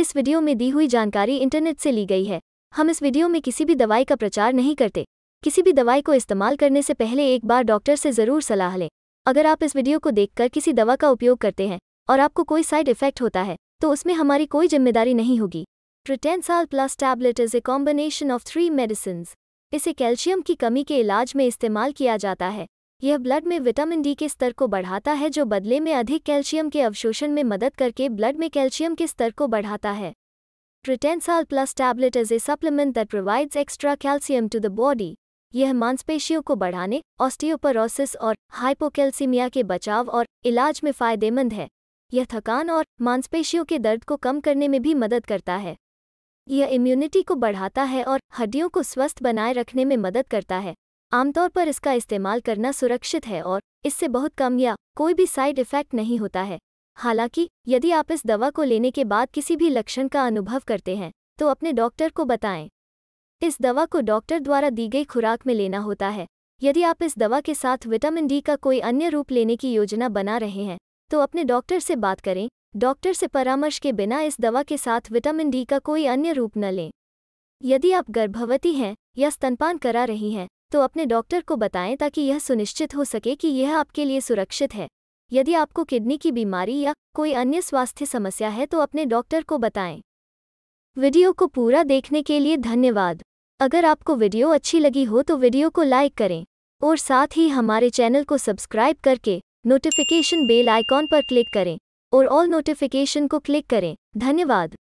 इस वीडियो में दी हुई जानकारी इंटरनेट से ली गई है हम इस वीडियो में किसी भी दवाई का प्रचार नहीं करते किसी भी दवाई को इस्तेमाल करने से पहले एक बार डॉक्टर से ज़रूर सलाह लें अगर आप इस वीडियो को देखकर किसी दवा का उपयोग करते हैं और आपको कोई साइड इफेक्ट होता है तो उसमें हमारी कोई जिम्मेदारी नहीं होगी साल plus tablet is a combination of three medicine इसे कैल्शियम की कमी के इलाज में इस्तेमाल किया जाता है यह ब्लड में विटामिन डी के स्तर को बढ़ाता है जो बदले में अधिक कैल्शियम के अवशोषण में मदद करके ब्लड में कैल्शियम के स्तर को बढ़ाता है Tretensal plus tablet is a supplement that provides extra calcium to the body यह मांसपेशियों को बढ़ाने ऑस्टियोपरोसिस और हाइपोकैल्सीमिया के बचाव और इलाज में फायदेमंद है यह थकान और मांसपेशियों के दर्द को कम करने में भी मदद करता है यह इम्यूनिटी को बढ़ाता है और हड्डियों को स्वस्थ बनाए रखने में मदद करता है आमतौर पर इसका इस्तेमाल करना सुरक्षित है और इससे बहुत कम या कोई भी साइड इफ़ेक्ट नहीं होता है हालांकि यदि आप इस दवा को लेने के बाद किसी भी लक्षण का अनुभव करते हैं तो अपने डॉक्टर को बताएं इस दवा को डॉक्टर द्वारा दी गई खुराक में लेना होता है यदि आप इस दवा के साथ विटामिन डी का कोई अन्य रूप लेने की योजना बना रहे हैं तो अपने डॉक्टर से बात करें डॉक्टर से परामर्श के बिना इस दवा के साथ विटामिन डी का कोई अन्य रूप न लें यदि आप गर्भवती हैं या स्तनपान करा रही हैं तो अपने डॉक्टर को बताएं ताकि यह सुनिश्चित हो सके कि यह आपके लिए सुरक्षित है यदि आपको किडनी की बीमारी या कोई अन्य स्वास्थ्य समस्या है तो अपने डॉक्टर को बताएं वीडियो को पूरा देखने के लिए धन्यवाद अगर आपको वीडियो अच्छी लगी हो तो वीडियो को लाइक करें और साथ ही हमारे चैनल को सब्सक्राइब करके नोटिफिकेशन बेल आइकॉन पर क्लिक करें और ऑल नोटिफिकेशन को क्लिक करें धन्यवाद